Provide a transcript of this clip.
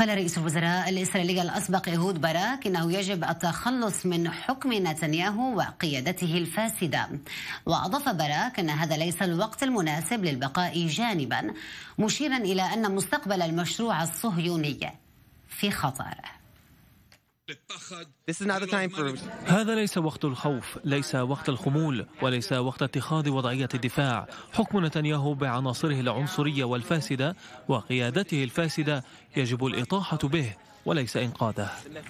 قال رئيس الوزراء الإسرائيلي الأسبق يهود باراك إنه يجب التخلص من حكم نتنياهو وقيادته الفاسدة وأضاف باراك أن هذا ليس الوقت المناسب للبقاء جانبا مشيرا إلى أن مستقبل المشروع الصهيوني في خطر هذا ليس وقت الخوف ليس وقت الخمول وليس وقت اتخاذ وضعية الدفاع حكم نتنياهو بعناصره العنصرية والفاسدة وقيادته الفاسدة يجب الإطاحة به وليس إنقاذه